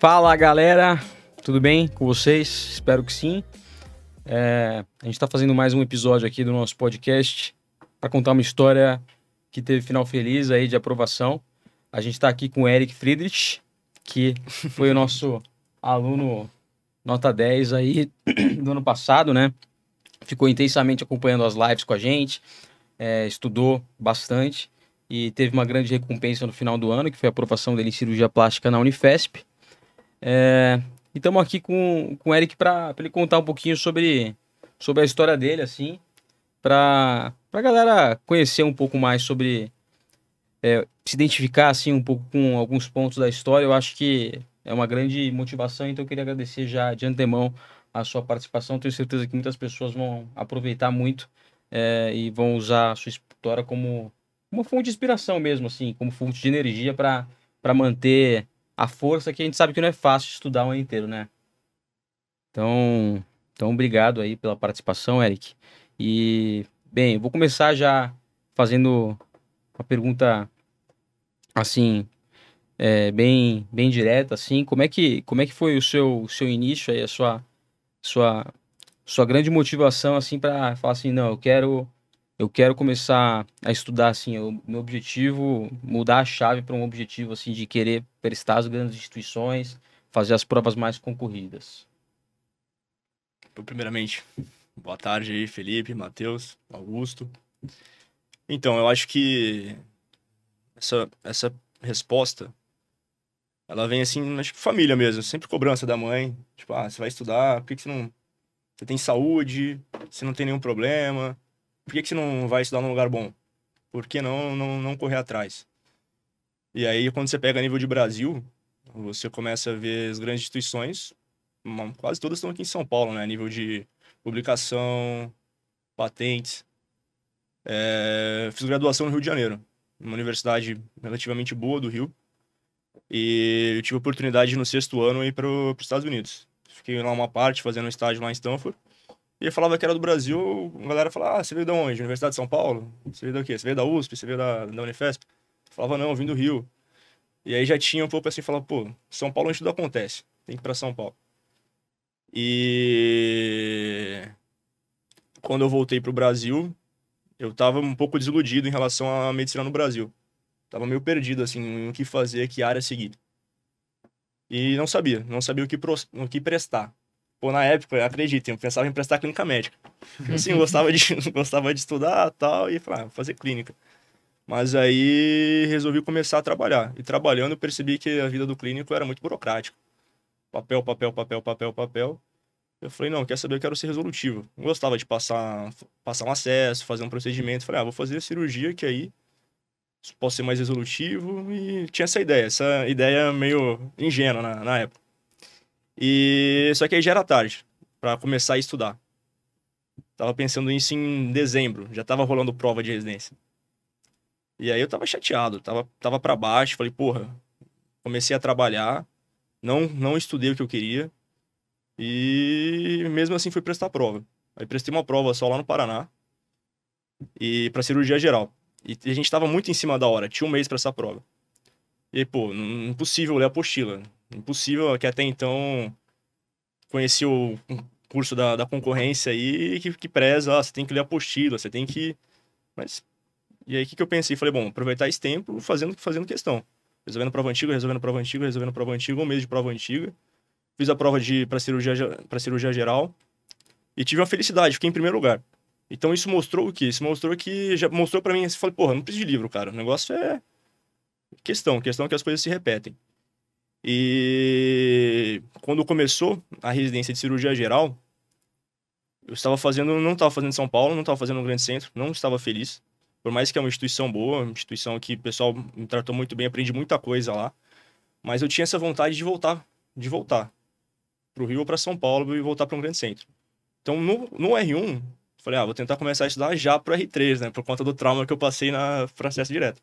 Fala galera, tudo bem com vocês? Espero que sim. É, a gente está fazendo mais um episódio aqui do nosso podcast para contar uma história que teve final feliz aí de aprovação. A gente está aqui com o Eric Friedrich, que foi o nosso aluno nota 10 aí do ano passado, né? Ficou intensamente acompanhando as lives com a gente, é, estudou bastante e teve uma grande recompensa no final do ano, que foi a aprovação dele em cirurgia plástica na Unifesp. É, e estamos aqui com, com o Eric para ele contar um pouquinho sobre, sobre a história dele, assim, para a galera conhecer um pouco mais sobre. É, se identificar assim um pouco com alguns pontos da história, eu acho que é uma grande motivação. Então, eu queria agradecer já de antemão a sua participação. Tenho certeza que muitas pessoas vão aproveitar muito é, e vão usar a sua história como uma fonte de inspiração mesmo, assim, como fonte de energia para manter a força que a gente sabe que não é fácil estudar um ano inteiro, né? Então, então obrigado aí pela participação, Eric. E, bem, vou começar já fazendo uma pergunta, assim, é, bem, bem direta, assim. Como é que, como é que foi o seu, o seu início aí, a sua, sua, sua grande motivação, assim, para falar assim, não, eu quero eu quero começar a estudar assim, o meu objetivo mudar a chave para um objetivo assim de querer prestar as grandes instituições, fazer as provas mais concorridas. Então, primeiramente, boa tarde aí, Felipe, Matheus, Augusto. Então, eu acho que essa essa resposta ela vem assim, acho que família mesmo, sempre cobrança da mãe, tipo, ah, você vai estudar, por que, que você não você tem saúde, você não tem nenhum problema, por que, que você não vai estudar num lugar bom? Por que não, não, não correr atrás? E aí, quando você pega nível de Brasil, você começa a ver as grandes instituições, quase todas estão aqui em São Paulo, né? Nível de publicação, patentes. É, fiz graduação no Rio de Janeiro, numa universidade relativamente boa do Rio. E eu tive a oportunidade no sexto ano ir para os Estados Unidos. Fiquei lá uma parte fazendo um estágio lá em Stanford. E eu falava que era do Brasil, a galera falava, ah, você veio de onde? Universidade de São Paulo? Você veio da quê? Você veio da USP? Você veio da, da Unifesp? Eu falava, não, eu vim do Rio. E aí já tinha um pouco assim, falava, pô, São Paulo onde tudo acontece, tem que ir pra São Paulo. E... Quando eu voltei pro Brasil, eu tava um pouco desiludido em relação à medicina no Brasil. Tava meio perdido, assim, o que fazer, que área seguir. E não sabia, não sabia o que, pro... o que prestar. Pô, na época, acreditem, eu pensava em prestar clínica médica. Assim, eu gostava de, gostava de estudar tal, e falar, ah, fazer clínica. Mas aí resolvi começar a trabalhar. E trabalhando, eu percebi que a vida do clínico era muito burocrática. Papel, papel, papel, papel, papel. Eu falei, não, quer saber, eu quero ser resolutivo. Não gostava de passar, passar um acesso, fazer um procedimento. Falei, ah, vou fazer a cirurgia que aí posso ser mais resolutivo. E tinha essa ideia, essa ideia meio ingênua na, na época. E só que aí já era tarde para começar a estudar. Tava pensando nisso em dezembro, já tava rolando prova de residência. E aí eu tava chateado, tava tava para baixo, falei, porra, comecei a trabalhar, não não estudei o que eu queria. E mesmo assim fui prestar prova. Aí prestei uma prova só lá no Paraná e para cirurgia geral. E a gente tava muito em cima da hora, tinha um mês para essa prova. E aí, pô, impossível é ler a apostila. Impossível, que até então conheci o curso da, da concorrência aí que, que preza, ó, ah, você tem que ler apostila, você tem que. Mas. E aí o que, que eu pensei? Falei, bom, aproveitar esse tempo fazendo, fazendo questão. Resolvendo prova antiga, resolvendo prova antiga, resolvendo prova antiga, um mês de prova antiga. Fiz a prova de para cirurgia, pra cirurgia geral. E tive uma felicidade, fiquei em primeiro lugar. Então isso mostrou o quê? Isso mostrou que. Já mostrou para mim, eu assim, falei, porra, não preciso de livro, cara. O negócio é. Questão, questão é que as coisas se repetem. E quando começou a residência de cirurgia geral, eu estava fazendo, não estava fazendo São Paulo, não estava fazendo no grande centro, não estava feliz. Por mais que é uma instituição boa, uma instituição que o pessoal me tratou muito bem, aprendi muita coisa lá, mas eu tinha essa vontade de voltar, de voltar para o Rio ou para São Paulo e voltar para um grande centro. Então, no, no R1, Falei, ah, vou tentar começar a estudar já pro R3, né? Por conta do trauma que eu passei na processo direto.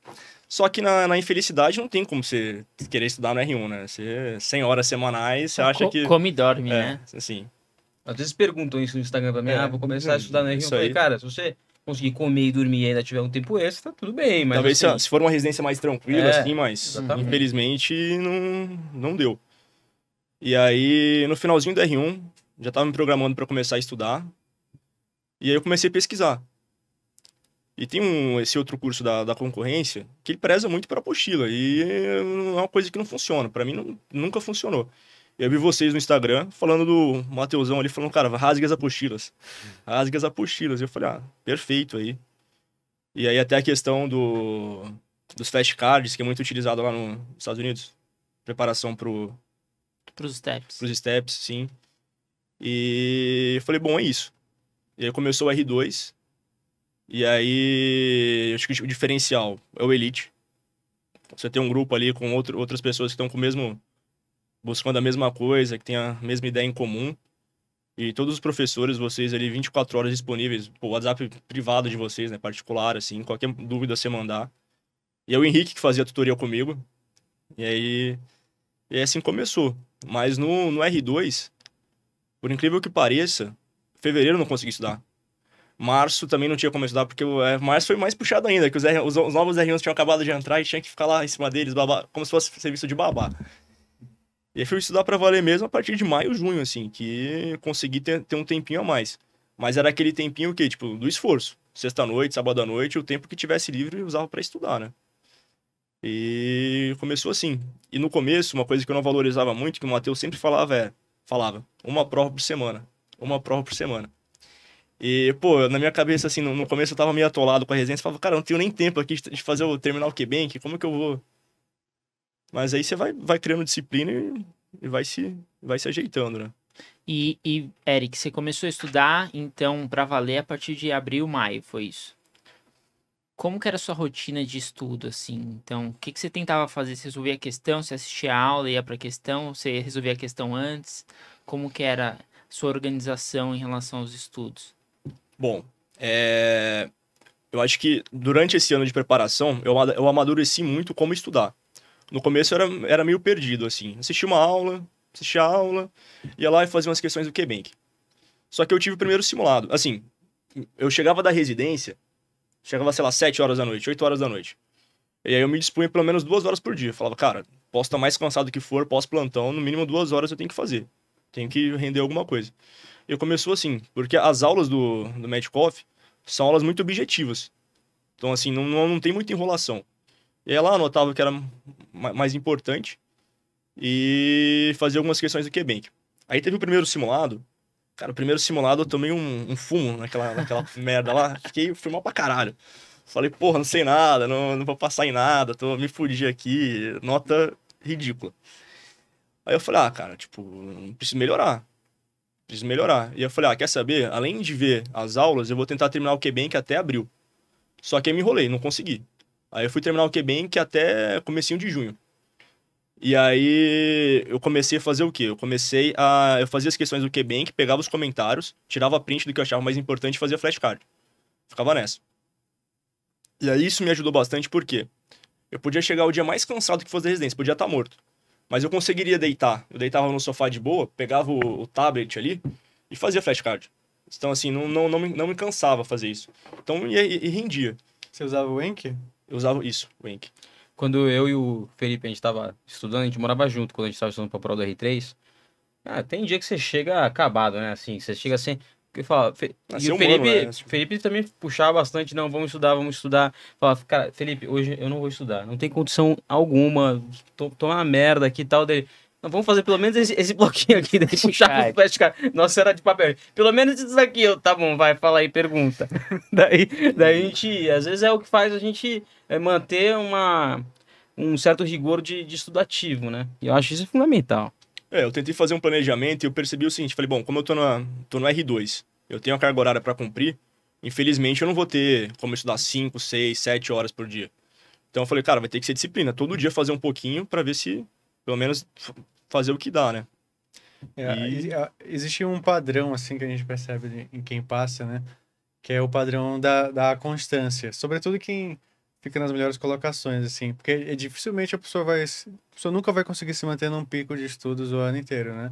Só que na, na, infelicidade não tem como você querer estudar no R1, né? Você, 100 horas semanais, você ah, acha Co que... Come e dorme, é, né? Assim. Às vezes perguntam isso no Instagram pra mim, é, ah, vou começar a estudar no R1. Eu falei, aí. cara, se você conseguir comer e dormir e ainda tiver um tempo extra, tudo bem, mas... Talvez assim... se for uma residência mais tranquila, é, assim, mas exatamente. infelizmente não, não deu. E aí, no finalzinho do R1, já tava me programando para começar a estudar. E aí eu comecei a pesquisar. E tem um, esse outro curso da, da concorrência que ele preza muito para apostila. E é uma coisa que não funciona. Para mim, não, nunca funcionou. Eu vi vocês no Instagram falando do Mateusão ali, falando, cara, rasgue as apostilas. Rasgue as apostilas. E eu falei, ah, perfeito aí. E aí até a questão do, dos cards que é muito utilizado lá nos Estados Unidos. Preparação para os steps. os steps, sim. E eu falei, bom, é isso. E aí começou o R2. E aí, acho que o diferencial é o Elite. Você tem um grupo ali com outro, outras pessoas que estão com o mesmo. buscando a mesma coisa, que tem a mesma ideia em comum. E todos os professores, vocês ali, 24 horas disponíveis, o WhatsApp privado de vocês, né? Particular, assim, qualquer dúvida você mandar. E é o Henrique que fazia a tutoria comigo. E aí. E assim começou. Mas no, no R2, por incrível que pareça, fevereiro eu não consegui estudar. Março também não tinha como estudar, porque o, é, março foi mais puxado ainda, que os, R, os, os novos R1s tinham acabado de entrar e tinha que ficar lá em cima deles, babar, como se fosse serviço de babá. E aí fui estudar para valer mesmo a partir de maio, junho, assim, que consegui ter, ter um tempinho a mais. Mas era aquele tempinho que, tipo, do esforço. Sexta-noite, sábado à noite, o tempo que tivesse livre eu usava para estudar, né? E começou assim. E no começo, uma coisa que eu não valorizava muito, que o Matheus sempre falava é, falava, uma prova por semana uma prova por semana. E, pô, na minha cabeça, assim, no, no começo eu tava meio atolado com a resenha, eu falava, cara, não tenho nem tempo aqui de fazer o terminal QBank, como é que eu vou? Mas aí você vai, vai criando disciplina e, e vai, se, vai se ajeitando, né? E, e, Eric, você começou a estudar, então, para valer a partir de abril, maio, foi isso? Como que era a sua rotina de estudo, assim? Então, o que, que você tentava fazer? Você resolvia a questão, você assistia a aula, ia pra questão, você resolvia a questão antes? Como que era sua organização em relação aos estudos? Bom, é... eu acho que durante esse ano de preparação, eu amadureci muito como estudar. No começo era, era meio perdido, assim. Assistia uma aula, assistia a aula, ia lá e fazia umas questões do QBank. Só que eu tive o primeiro simulado. Assim, eu chegava da residência, chegava, sei lá, 7 horas da noite, 8 horas da noite. E aí eu me dispunha pelo menos duas horas por dia. Eu falava, cara, posso estar mais cansado que for, posso plantão, no mínimo duas horas eu tenho que fazer. Tem que render alguma coisa. E começou assim, porque as aulas do, do Medcoff são aulas muito objetivas. Então, assim, não, não, não tem muita enrolação. E ela anotava que era mais importante e fazia algumas questões do QBank. Aí teve o primeiro simulado. Cara, o primeiro simulado eu tomei um, um fumo naquela, naquela merda lá. Fiquei, fui mal pra caralho. Falei, porra, não sei nada, não, não vou passar em nada, tô, me fudi aqui, nota ridícula. Aí eu falei, ah, cara, tipo, preciso melhorar. Preciso melhorar. E eu falei, ah, quer saber? Além de ver as aulas, eu vou tentar terminar o QBank até abril. Só que aí me enrolei, não consegui. Aí eu fui terminar o QBank até comecinho de junho. E aí eu comecei a fazer o quê? Eu comecei a. Eu fazia as questões do QBank, pegava os comentários, tirava print do que eu achava mais importante e fazia flashcard. Ficava nessa. E aí isso me ajudou bastante porque eu podia chegar o dia mais cansado que fosse da residência, podia estar tá morto. Mas eu conseguiria deitar. Eu deitava no sofá de boa, pegava o, o tablet ali e fazia flashcard. Então, assim, não, não, não, me, não me cansava fazer isso. Então, e, e, rendia. Você usava o Enki? Eu usava isso, o Enki. Quando eu e o Felipe, a gente tava estudando, a gente morava junto quando a gente tava estudando pra prova do R3. Ah, tem dia que você chega acabado, né? Assim, você chega assim, que fala, Fe... e o Felipe, né? Felipe também puxava bastante, não, vamos estudar, vamos estudar. Fala, cara, Felipe, hoje eu não vou estudar, não tem condição alguma, tô, tô uma merda aqui e tal dele. Não, vamos fazer pelo menos esse, esse bloquinho aqui, daí puxava os pés, cara. Nossa, era de papel. Pelo menos isso aqui eu, tá bom, vai, fala aí, pergunta. daí, daí a gente, às vezes é o que faz a gente é manter uma, um certo rigor de, de estudativo, né? E eu acho isso fundamental. É, eu tentei fazer um planejamento e eu percebi o seguinte, falei, bom, como eu tô, na, tô no R2, eu tenho a carga horária para cumprir, infelizmente eu não vou ter como estudar 5, 6, 7 horas por dia. Então eu falei, cara, vai ter que ser disciplina, todo dia fazer um pouquinho para ver se, pelo menos, fazer o que dá, né? É, e... Existe um padrão, assim, que a gente percebe em quem passa, né? Que é o padrão da, da constância. Sobretudo quem fica nas melhores colocações, assim. Porque é, dificilmente a pessoa vai. A pessoa nunca vai conseguir se manter num pico de estudos o ano inteiro, né?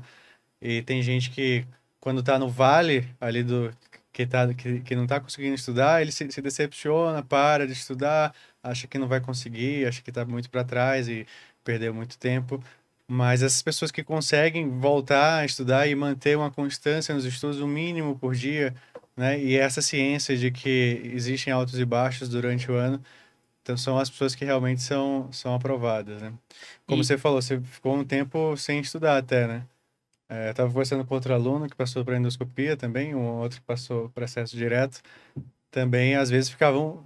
E tem gente que, quando está no vale ali do. Que, tá, que, que não está conseguindo estudar, ele se, se, decepciona, para de estudar, acha que não vai conseguir, acha que está muito para trás e perdeu muito tempo. Mas essas pessoas que conseguem voltar a estudar e manter uma constância nos estudos, um mínimo por dia, né? E essa ciência de que existem altos e baixos durante o ano, então são as pessoas que realmente são, são aprovadas, né? Como e... você falou, você ficou um tempo sem estudar até, né? É, eu estava conversando com outro aluno que passou para endoscopia também, um outro que passou para acesso direto. Também, às vezes, ficavam...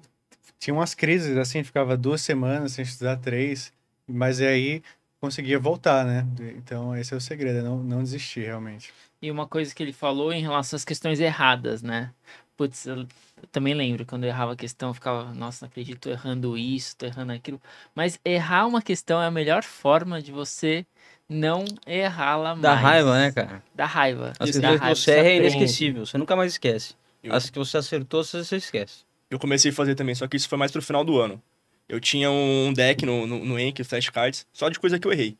Tinham umas crises, assim, ficava duas semanas sem estudar, três. Mas aí, conseguia voltar, né? Então, esse é o segredo, é não, não desistir realmente. E uma coisa que ele falou em relação às questões erradas, né? Putz, eu também lembro quando eu errava a questão, eu ficava, nossa, não acredito, tô errando isso, tô errando aquilo. Mas errar uma questão é a melhor forma de você não errá-la mais. Da raiva, né, cara? Da raiva. As questões que você erra é inesquecível, você nunca mais esquece. Eu... As que você acertou, você esquece. Eu comecei a fazer também, só que isso foi mais pro final do ano. Eu tinha um deck no, no, no Enki, flashcards, só de coisa que eu errei.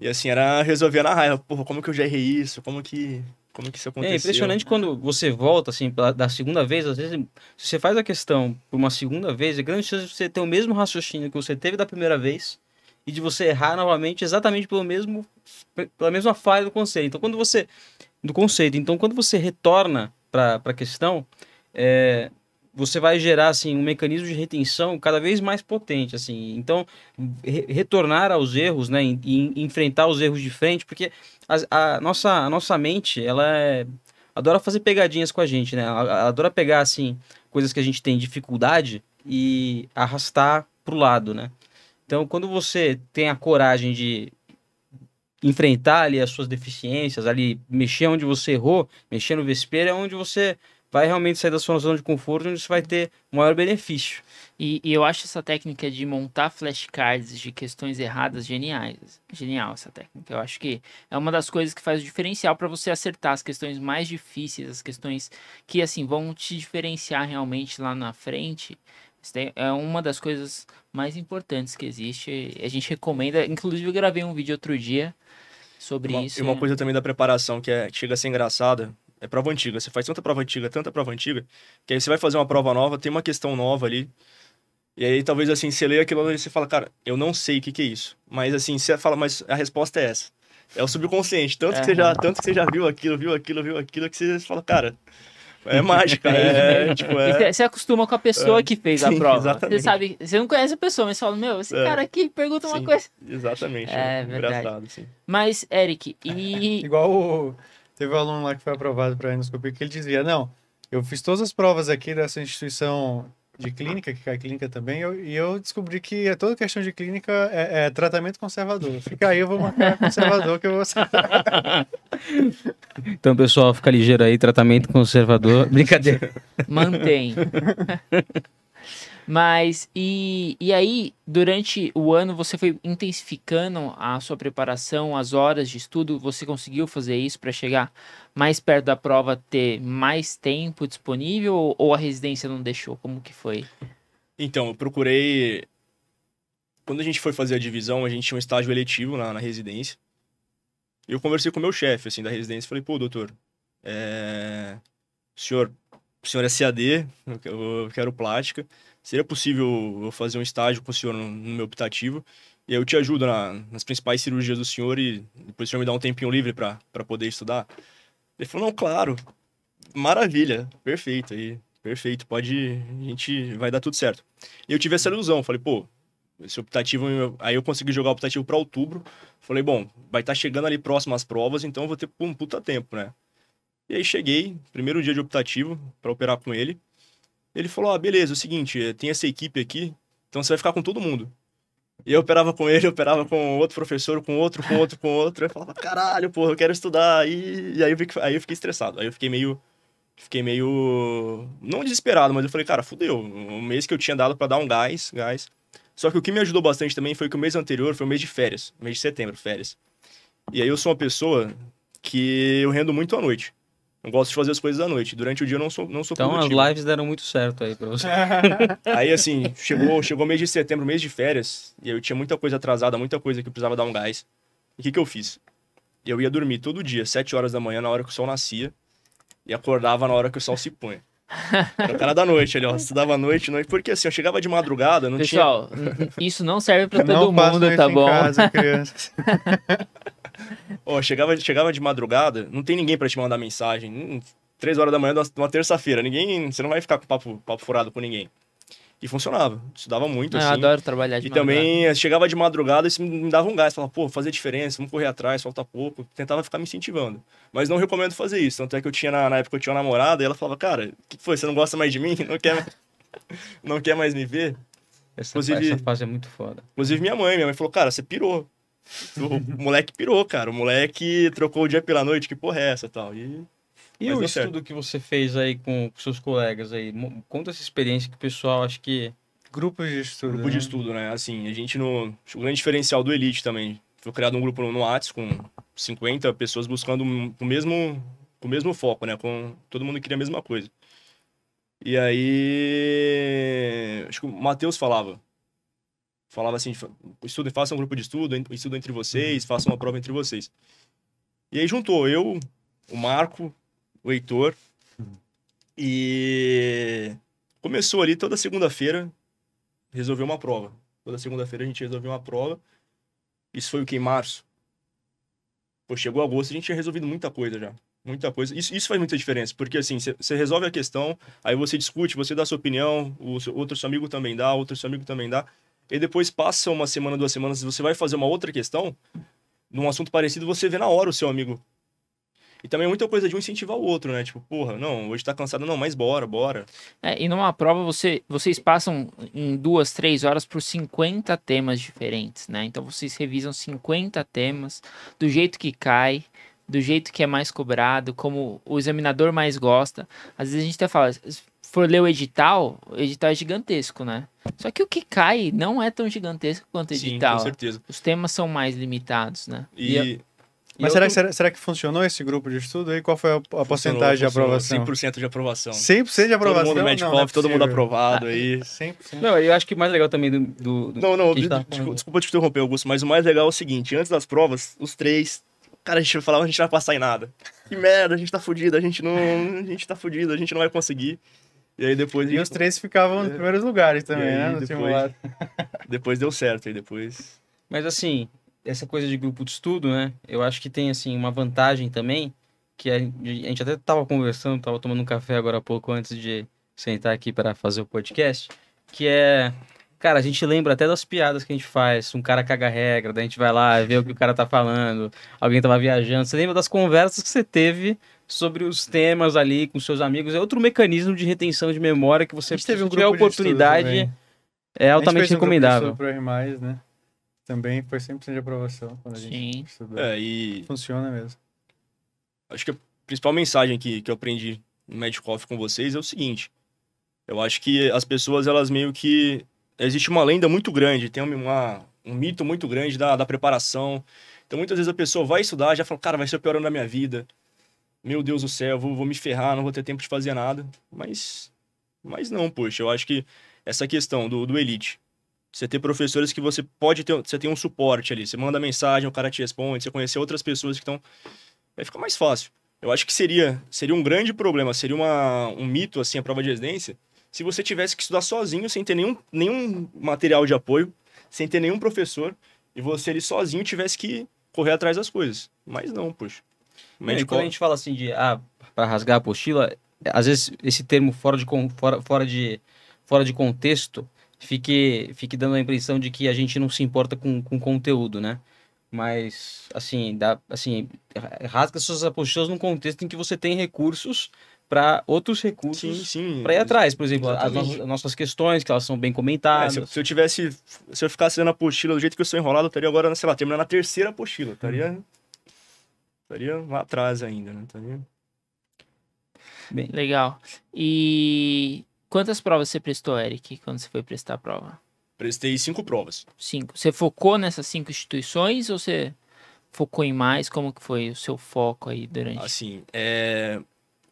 E assim, era resolver na raiva. Porra, como que eu já errei isso? Como que como que isso é aconteceu? É impressionante quando você volta, assim, da segunda vez, às vezes, se você faz a questão por uma segunda vez, é grande chance de você ter o mesmo raciocínio que você teve da primeira vez e de você errar novamente exatamente pelo mesmo pela mesma falha do conceito. Então quando você do conceito, então quando você retorna para a questão, é, você vai gerar assim um mecanismo de retenção cada vez mais potente assim então re retornar aos erros né e, enfrentar os erros de frente porque a, a, nossa a nossa mente ela é, adora fazer pegadinhas com a gente né ela adora pegar assim coisas que a gente tem dificuldade e arrastar pro lado né então quando você tem a coragem de enfrentar ali as suas deficiências ali mexer onde você errou mexer no vespeiro é onde você vai realmente sair da sua zona de conforto, onde você vai ter maior benefício. E, e eu acho essa técnica de montar flashcards de questões erradas geniais. Genial essa técnica. Eu acho que é uma das coisas que faz o diferencial para você acertar as questões mais difíceis, as questões que assim vão te diferenciar realmente lá na frente. é uma das coisas mais importantes que existe. A gente recomenda, inclusive eu gravei um vídeo outro dia sobre uma, isso. E uma né? coisa também da preparação que é, chega a ser engraçada, é prova antiga. Você faz tanta prova antiga, tanta prova antiga, que aí você vai fazer uma prova nova, tem uma questão nova ali. E aí talvez assim, você lê aquilo e você fala, cara, eu não sei o que, que é isso. Mas assim, você fala, mas a resposta é essa. É o subconsciente. Tanto, é. que, você é. já, tanto que você já viu aquilo, viu aquilo, viu aquilo, que você fala, cara, é mágica, é. É, é, tipo, é... Você acostuma com a pessoa é, que fez a sim, prova. Exatamente. Você sabe, você não conhece a pessoa, mas fala, meu, esse cara aqui pergunta sim, uma coisa. Exatamente. É, né? verdade. Mas, Eric, e... Igual o... Teve um aluno lá que foi aprovado para endoscopia que ele dizia: Não, eu fiz todas as provas aqui dessa instituição de clínica, que cai clínica também, eu, e eu descobri que é toda questão de clínica é, é, tratamento conservador. Fica aí, eu vou marcar conservador que eu vou Então, pessoal, fica ligeiro aí, tratamento conservador. Brincadeira. Mantém. Mas, e, e aí, durante o ano, você foi intensificando a sua preparação, as horas de estudo, você conseguiu fazer isso para chegar mais perto da prova, ter mais tempo disponível ou, a residência não deixou? Como que foi? Então, eu procurei. Quando a gente foi fazer a divisão, a gente tinha um estágio eletivo na, na residência. E eu conversei com o meu chefe, assim, da residência, falei, pô, doutor, é... Eh, o senhor o senhor é CAD, eu quero plástica seria possível eu fazer um estágio com o senhor no, meu optativo? E eu te ajudo na, nas principais cirurgias do senhor e depois o senhor me dá um tempinho livre para poder estudar? Ele falou, não, claro, maravilha, perfeito, aí, perfeito, pode, a gente vai dar tudo certo. E eu tive essa ilusão, falei, pô, esse optativo, aí eu consegui jogar o optativo para outubro, falei, bom, vai estar tá chegando ali próximo às provas, então eu vou ter um puta tempo, né? E aí cheguei, primeiro dia de optativo, para operar com ele, ele falou: ah, beleza, é o seguinte, tem essa equipe aqui, então você vai ficar com todo mundo. E eu operava com ele, eu operava com outro professor, com outro, com outro, com outro. Eu falava, caralho, porra, eu quero estudar. E, e aí, eu fiquei, aí eu fiquei estressado. Aí eu fiquei meio. Fiquei meio. Não desesperado, mas eu falei, cara, fudeu. O mês que eu tinha dado para dar um gás, gás. Só que o que me ajudou bastante também foi que o mês anterior foi o mês de férias, mês de setembro, férias. E aí eu sou uma pessoa que eu rendo muito à noite. Eu gosto de fazer as coisas à noite. Durante o dia eu não sou, não sou então, produtivo. Então as lives deram muito certo aí pra você. aí assim, chegou, chegou mês de setembro, mês de férias, e eu tinha muita coisa atrasada, muita coisa que eu precisava dar um gás. E o que, que eu fiz? Eu ia dormir todo dia, 7 horas da manhã, na hora que o sol nascia, e acordava na hora que o sol se punha. Era o cara da noite ali, ó. Estudava à noite, noite. Porque assim, eu chegava de madrugada, não Pessoal, tinha. Pessoal, isso não serve pra todo não mundo, tá bom? Casa, oh, chegava, chegava de madrugada, não tem ninguém para te mandar mensagem. Três horas da manhã de uma terça-feira. Ninguém. Você não vai ficar com papo, papo furado com ninguém. E funcionava. Estudava muito, ah, assim. Eu adoro trabalhar de E madrugada. também eh, chegava de madrugada, isso me dava um gás. Falava, pô, fazer diferença, vamos correr atrás, falta pouco. Tentava ficar me incentivando. Mas não recomendo fazer isso. Tanto é que eu tinha, na, na época, eu tinha uma namorada e ela falava, cara, o que foi? Você não gosta mais de mim? Não quer, não quer mais me ver? Essa, inclusive, essa fase é muito foda. Inclusive, minha mãe, minha mãe falou, cara, você pirou. O moleque pirou, cara. O moleque trocou o dia pela noite, que porra é essa tal. E, e o estudo certo. que você fez aí com, seus colegas aí? Conta essa experiência que o pessoal acho que. Grupos de estudo. Grupo né? de estudo, né? Assim, a gente no. O grande diferencial do Elite também. Foi criado um grupo no, WhatsApp Whats com 50 pessoas buscando o mesmo, o mesmo foco, né? Com, todo mundo queria a mesma coisa. E aí. Acho que o Matheus falava falava assim, estudo, faça um grupo de estudo, estudo entre vocês, uhum. faça uma prova entre vocês. E aí juntou eu, o Marco, o Heitor, uhum. e começou ali toda segunda-feira resolveu uma prova. Toda segunda-feira a gente resolveu uma prova. Isso foi o que em março. Pô, chegou agosto, a gente tinha resolvido muita coisa já. Muita coisa. Isso, isso faz muita diferença, porque assim, você resolve a questão, aí você discute, você dá sua opinião, o seu, outro seu amigo também dá, outro seu amigo também dá e depois passa uma semana, duas semanas, você vai fazer uma outra questão, num assunto parecido, você vê na hora o seu amigo. E também é muita coisa de um incentivar o outro, né? Tipo, porra, não, hoje tá cansado, não, mas bora, bora. É, e numa prova você, vocês passam em duas, três horas por 50 temas diferentes, né? Então vocês revisam 50 temas do jeito que cai, do jeito que é mais cobrado, como o examinador mais gosta. Às vezes a gente até fala, for ler o edital, o edital é gigantesco, né? Só que o que cai não é tão gigantesco quanto o edital. Sim, com certeza. Os temas são mais limitados, né? E... e eu... Mas será, que, será, será, que funcionou esse grupo de estudo aí? Qual foi a, a porcentagem de aprovação? 100% de aprovação. 100% de aprovação? Todo mundo não, não é todo mundo aprovado ah, aí. 100%. Não, eu acho que o mais legal também do... do, do não, não, de, tá... desculpa, desculpa te interromper, Augusto, mas o mais legal é o seguinte, antes das provas, os três cara, a gente falava, a gente não vai passar em nada. Que merda, a gente tá fudido, a gente não. A gente tá fudido, a gente não vai conseguir. E aí depois. E os três ficavam nos é. primeiros lugares também, aí, né? No depois, depois deu certo, aí depois. Mas assim, essa coisa de grupo de estudo, né? Eu acho que tem assim uma vantagem também, que a gente até estava conversando, estava tomando um café agora há pouco antes de sentar aqui para fazer o podcast, que é Cara, a gente lembra até das piadas que a gente faz. Um cara caga regra, daí a gente vai lá ver o que o cara tá falando. Alguém tava viajando. Você lembra das conversas que você teve sobre os temas ali com seus amigos? É outro mecanismo de retenção de memória que você teve um tiver a oportunidade. É altamente recomendável. Um grupo né? Também foi 100% de aprovação quando a Sim. É, e... Funciona mesmo. Acho que a principal mensagem que, que eu aprendi no Magic Coffee com vocês é o seguinte. Eu acho que as pessoas, elas meio que existe uma lenda muito grande, tem uma, um mito muito grande da, da preparação. Então, muitas vezes a pessoa vai estudar já fala, cara, vai ser o pior ano da minha vida. Meu Deus do céu, vou, vou me ferrar, não vou ter tempo de fazer nada. Mas, mas não, poxa, eu acho que essa questão do, do elite, você ter professores que você pode ter, você tem um suporte ali, você manda mensagem, o cara te responde, você conhecer outras pessoas que estão, vai ficar mais fácil. Eu acho que seria, seria um grande problema, seria uma, um mito, assim, a prova de residência, se você tivesse que estudar sozinho, sem ter nenhum, nenhum material de apoio, sem ter nenhum professor, e você ali sozinho tivesse que correr atrás das coisas. Mas não, puxa. Médico... E quando a gente fala assim de, ah, para rasgar a apostila, às vezes esse termo fora de, fora, fora de, fora de contexto fique, fique dando a impressão de que a gente não se importa com, com conteúdo, né? Mas, assim, dá, assim, rasga suas apostilas num contexto em que você tem recursos para outros recursos para ir atrás. Por exemplo, as nossas, as nossas, questões, que elas são bem é, comentadas. É, se, se, eu tivesse. Se eu ficasse na apostila do jeito que eu sou enrolado, eu estaria agora, sei lá, terminando a terceira apostila. Estaria. Estaria lá atrás ainda, né? Estaria. Bem. Legal. E quantas provas você prestou, Eric, quando você foi prestar a prova? Prestei cinco provas. Cinco. Você focou nessas cinco instituições ou você focou em mais? Como que foi o seu foco aí durante? Assim, é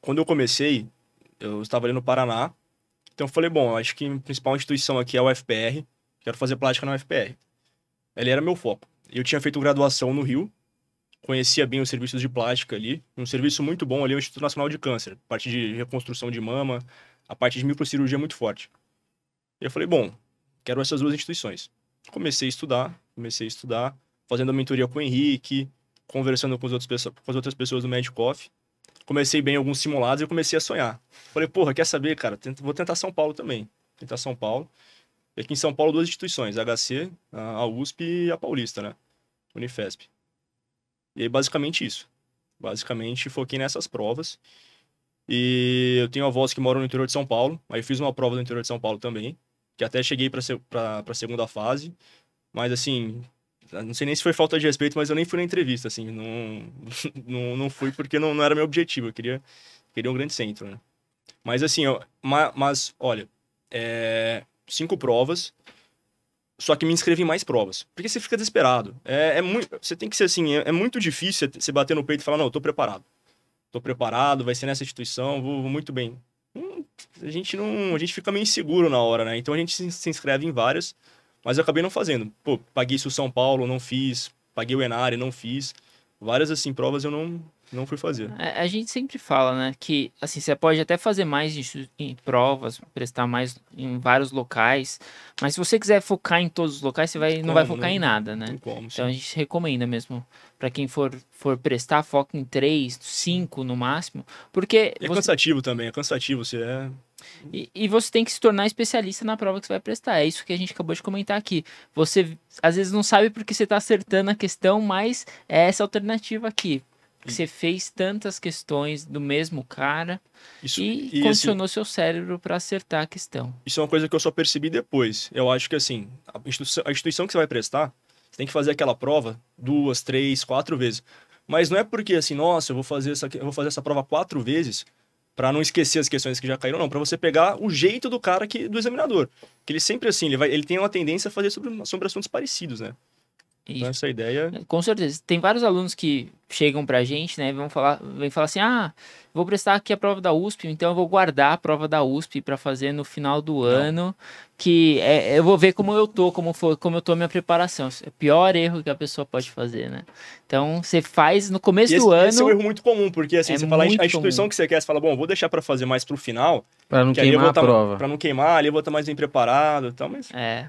quando eu comecei, eu estava ali no Paraná. Então eu falei, bom, acho que a principal instituição aqui é o UFPR. Quero fazer plástica na UFPR. Ele era meu foco. Eu tinha feito graduação no Rio. Conhecia bem os serviços de plástica ali. Um serviço muito bom ali é o Instituto Nacional de Câncer. parte de reconstrução de mama, a parte de microcirurgia é muito forte. E eu falei, bom, quero essas duas instituições. Comecei a estudar, comecei a estudar, fazendo a mentoria com o Henrique, conversando com, os outros, com as outras pessoas do Medicoff comecei bem alguns simulados e eu comecei a sonhar. Falei, porra, quer saber, cara? Tenta, vou tentar São Paulo também. Tentar São Paulo. E aqui em São Paulo, duas instituições, a HC, a USP e a Paulista, né? Unifesp. E aí, basicamente isso. Basicamente, foquei nessas provas. E eu tenho avós que moram no interior de São Paulo. Aí fiz uma prova no interior de São Paulo também, que até cheguei para a segunda fase. Mas, assim, não sei nem se foi falta de respeito, mas eu nem fui na entrevista, assim, não, não, não fui porque não, não era meu objetivo, eu queria, queria um grande centro, né? Mas assim, eu, mas, mas olha, é, cinco provas, só que me inscrevi em mais provas, porque você fica desesperado, é, é muito, você tem que ser assim, é, é muito difícil você bater no peito e falar, não, eu tô preparado, tô preparado, vai ser nessa instituição, vou, vou muito bem. Hum, a gente não, a gente fica meio inseguro na hora, né? Então a gente se, se inscreve em várias, mas eu acabei não fazendo. Pô, paguei isso São Paulo, não fiz. Paguei o Enare, não fiz. Várias, assim, provas eu não, não fui fazer. A, é, a, gente sempre fala, né, que assim, você pode até fazer mais em, em, provas, prestar mais em vários locais, mas se você quiser focar em todos os locais, você vai, como, não vai focar né? em nada, né? Como, então a gente recomenda mesmo para quem for, for prestar, foca em três, cinco no máximo, porque... É você... cansativo também, é cansativo, você é... E, e, você tem que se tornar especialista na prova que você vai prestar. É isso que a gente acabou de comentar aqui. Você às vezes não sabe porque você está acertando a questão, mas é essa alternativa aqui. Você fez tantas questões do mesmo cara isso, e, e condicionou seu cérebro para acertar a questão. Isso é uma coisa que eu só percebi depois. Eu acho que assim, a instituição, a instituição que você vai prestar, você tem que fazer aquela prova duas, três, quatro vezes. Mas não é porque assim, nossa, eu vou fazer essa, eu vou fazer essa prova quatro vezes para não esquecer as questões que já caíram, não, para você pegar o jeito do cara que do examinador, que ele sempre assim, ele vai, ele tem uma tendência a fazer sobre, sobre assuntos parecidos, né? Então, Isso. Então, essa ideia. É, com certeza. Tem vários alunos que chegam pra gente, né? Vão falar, vem falar assim: ah, vou prestar aqui a prova da USP, então eu vou guardar a prova da USP para fazer no final do Não. ano. Que é, eu vou ver como eu tô, como, foi, como eu tô minha preparação. É o pior erro que a pessoa pode fazer, né? Então você faz no começo esse, do ano. Esse é um erro muito comum, porque assim, é você fala a instituição comum. que você quer, você fala, bom, vou deixar para fazer mais pro final. para não que queimar tá prova. Pra não queimar, ali eu vou estar tá mais bem preparado e tal, mas. É.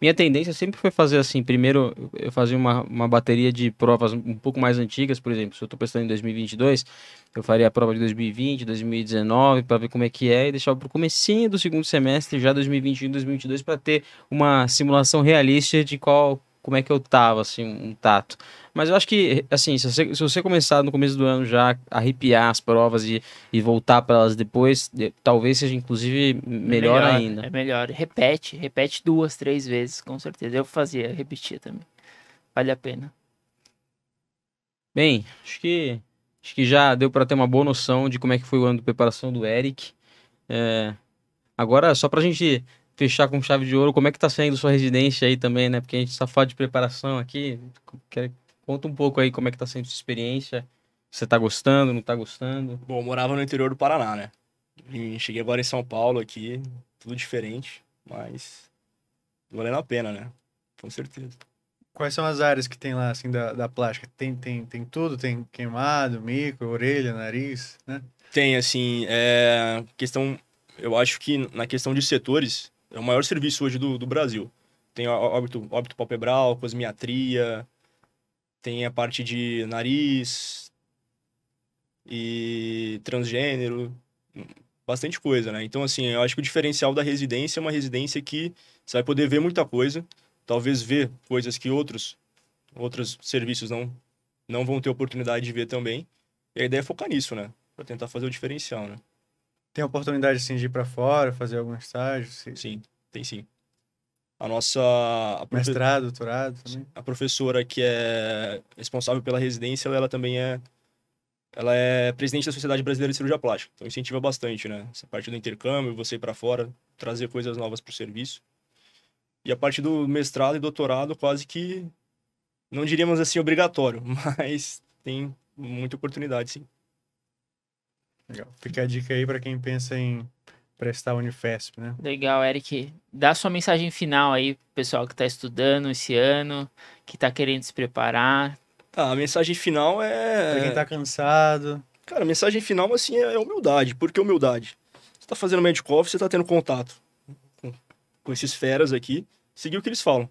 Minha tendência sempre foi fazer assim, primeiro eu fazia uma, uma bateria de provas um pouco mais antigas, por exemplo, se eu estou prestando em 2022, eu faria a prova de 2020, 2019, para ver como é que é, e deixava para o comecinho do segundo semestre, já 2021, 2022, para ter uma simulação realista de qual, como é que eu tava, assim, um tato. Mas eu acho que, assim, se você, se você começar no começo do ano já arrepiar as provas e, e voltar para elas depois, talvez seja inclusive é melhor, melhor, ainda. É melhor. Repete, repete duas, três vezes, com certeza. Eu fazia, repetia também. Vale a pena. Bem, acho que acho que já deu para ter uma boa noção de como é que foi o ano de preparação do Eric. É, agora, só para a gente fechar com chave de ouro, como é que está sendo sua residência aí também, né? Porque a gente está falando de preparação aqui. Quero é Conta um pouco aí como é que tá sendo sua experiência. Você tá gostando, não tá gostando? Bom, eu morava no interior do Paraná, né? E cheguei agora em São Paulo aqui, tudo diferente, mas valendo a pena, né? Com certeza. Quais são as áreas que tem lá, assim, da, da plástica? Tem, tem, tem tudo? Tem queimado, mico, orelha, nariz, né? Tem, assim, é... questão... Eu acho que na questão de setores, é o maior serviço hoje do, do Brasil. Tem óbito, óbito palpebral, cosmiatria, tem a parte de nariz e transgênero, bastante coisa, né? Então, assim, eu acho que o diferencial da residência é uma residência que você vai poder ver muita coisa, talvez ver coisas que outros, outros serviços não, não vão ter oportunidade de ver também. E a ideia é focar nisso, né? Pra tentar fazer o diferencial, né? Tem a oportunidade, assim, de ir pra fora, fazer algum estágio? Se... Sim, tem sim a nossa. A profe... Mestrado, doutorado também. A professora que é responsável pela residência, ela, também é. Ela é presidente da Sociedade Brasileira de Cirurgia Plástica. Então incentiva bastante, né? Essa parte do intercâmbio, você ir para fora, trazer coisas novas para o serviço. E a parte do mestrado e doutorado, quase que. Não diríamos assim obrigatório, mas tem muita oportunidade, sim. Legal. Fica a dica aí para quem pensa em prestar a Unifesp, né? Legal, Eric. Dá sua mensagem final aí pessoal que está estudando esse ano, que está querendo se preparar. Tá, a mensagem final é. Pra quem tá cansado. Cara, a mensagem final, assim, é, é humildade. Por que humildade? Você tá fazendo medical, você tá tendo contato com, com esses feras aqui. Seguir o que eles falam.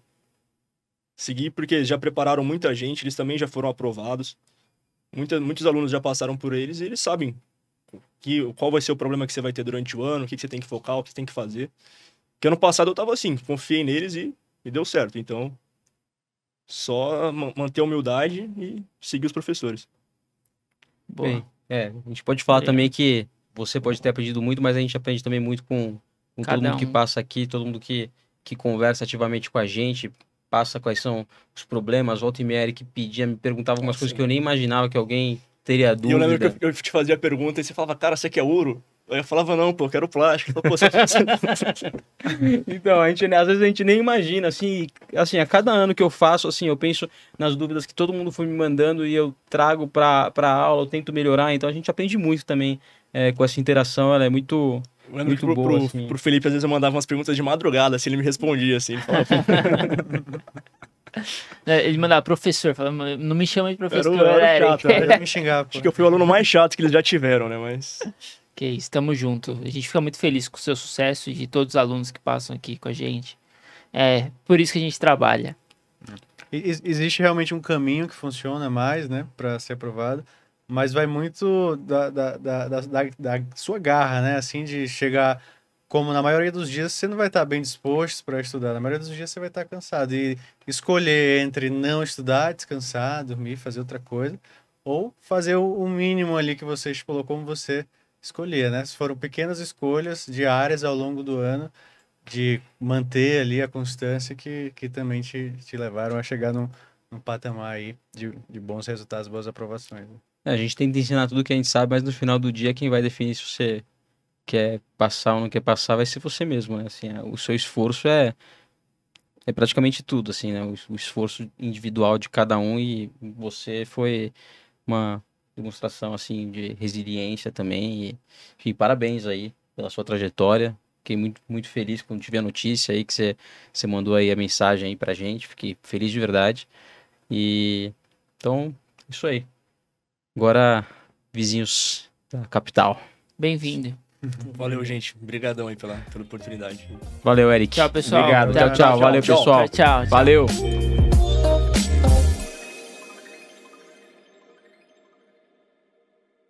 Seguir, porque já prepararam muita gente, eles também já foram aprovados. Muita, muitos alunos já passaram por eles e eles sabem que, qual vai ser o problema que você vai ter durante o ano, o que, que você tem que focar, o que você tem que fazer. Porque ano passado eu tava assim, confiei neles e, e deu certo. Então, só manter a humildade e seguir os professores. Boa. Bem, é, a gente pode falar é. também que você pode ter aprendido muito, mas a gente aprende também muito com, com todo mundo um. que passa aqui, todo mundo que, que conversa ativamente com a gente, passa quais são os problemas. Volta e meia, Eric pedia, me perguntava umas é, coisas sim. que eu nem imaginava que alguém teria dúvida. E eu lembro que eu, eu te fazia a pergunta e você falava, cara, você quer ouro? Eu falava, não, pô, eu quero plástico. Então, então, a gente, né, às vezes a gente nem imagina, assim, assim, a cada ano que eu faço, assim, eu penso nas dúvidas que todo mundo foi me mandando e eu trago pra, pra aula, eu tento melhorar, então a gente aprende muito também é, com essa interação, ela é muito, eu lembro Muito que pro, boa, pro, assim. pro, Felipe, às vezes eu mandava umas perguntas de madrugada, assim, ele me respondia, assim. Ele falava, Né, ele mandava ah, professor, falava, não me chama de professor. Eu era, era chato, era me xingar. Pô. Acho que eu fui o aluno mais chato que eles já tiveram, né? Mas. Que isso, tamo junto. A gente fica muito feliz com o seu sucesso e de todos os alunos que passam aqui com a gente. É por isso que a gente trabalha. Ex existe realmente um caminho que funciona mais, né, para ser aprovado, mas vai muito da, da, da, da, da sua garra, né, assim, de chegar como na maioria dos dias você não vai estar bem disposto para estudar, na maioria dos dias você vai estar cansado. E escolher entre não estudar, descansar, dormir, fazer outra coisa, ou fazer o mínimo ali que você estipulou como você escolher, né? Foram pequenas escolhas diárias ao longo do ano de manter ali a constância que, que também te, te levaram a chegar num, num patamar aí de, de bons resultados, boas aprovações. Né? É, a gente tem que ensinar tudo que a gente sabe, mas no final do dia quem vai definir se você quer passar ou não quer passar vai ser você mesmo, né? Assim, é, o seu esforço é é praticamente tudo, assim, né? O, o esforço individual de cada um e você foi uma demonstração assim de resiliência também e enfim, parabéns aí pela sua trajetória. Fiquei muito, muito feliz quando tive a notícia aí que você, você mandou aí a mensagem aí pra gente. Fiquei feliz de verdade. E então, isso aí. Agora, vizinhos da capital. Bem-vindo. Valeu, gente. Obrigadão aí pela, pela oportunidade. Valeu, Eric. Tchau, pessoal. Obrigado. Tchau, tchau. tchau. Valeu, pessoal. Tchau, tchau. Valeu.